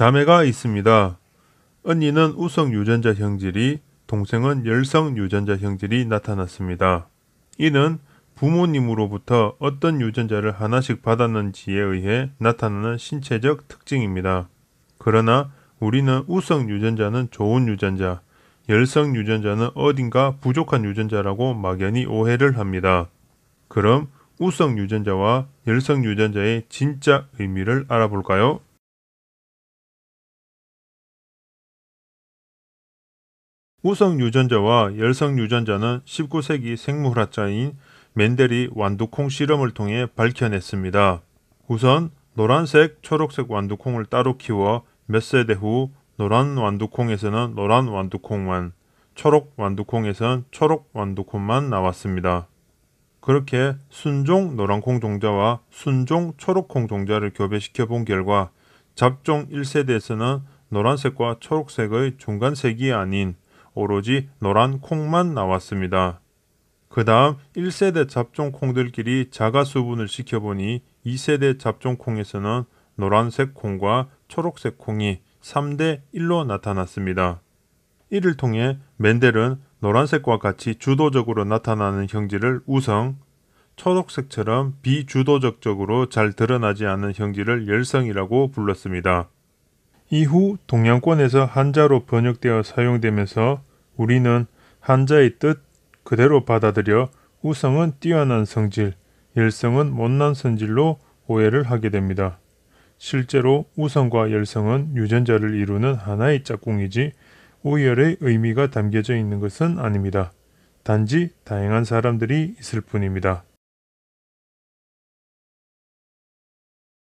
자매가 있습니다. 언니는 우성 유전자 형질이 동생은 열성 유전자 형질이 나타났습니다. 이는 부모님으로부터 어떤 유전자를 하나씩 받았는지에 의해 나타나는 신체적 특징입니다. 그러나 우리는 우성 유전자는 좋은 유전자, 열성 유전자는 어딘가 부족한 유전자라고 막연히 오해를 합니다. 그럼 우성 유전자와 열성 유전자의 진짜 의미를 알아볼까요? 우성 유전자와 열성 유전자는 19세기 생물학자인 맨델이 완두콩 실험을 통해 밝혀냈습니다. 우선 노란색, 초록색 완두콩을 따로 키워 몇 세대 후 노란 완두콩에서는 노란 완두콩만, 초록 완두콩에선 초록 완두콩만 나왔습니다. 그렇게 순종 노란콩 종자와 순종 초록콩 종자를 교배시켜 본 결과 잡종 1세대에서는 노란색과 초록색의 중간색이 아닌 오로지 노란 콩만 나왔습니다. 그 다음 1세대 잡종콩들끼리 자가 수분을 시켜보니 2세대 잡종콩에서는 노란색 콩과 초록색 콩이 3대 1로 나타났습니다. 이를 통해 맨델은 노란색과 같이 주도적으로 나타나는 형질을 우성, 초록색처럼 비주도적적으로 잘 드러나지 않는 형질을 열성이라고 불렀습니다. 이후 동양권에서 한자로 번역되어 사용되면서 우리는 한자의 뜻 그대로 받아들여 우성은 뛰어난 성질, 열성은 못난 성질로 오해를 하게 됩니다. 실제로 우성과 열성은 유전자를 이루는 하나의 짝꿍이지 우열의 의미가 담겨져 있는 것은 아닙니다. 단지 다양한 사람들이 있을 뿐입니다.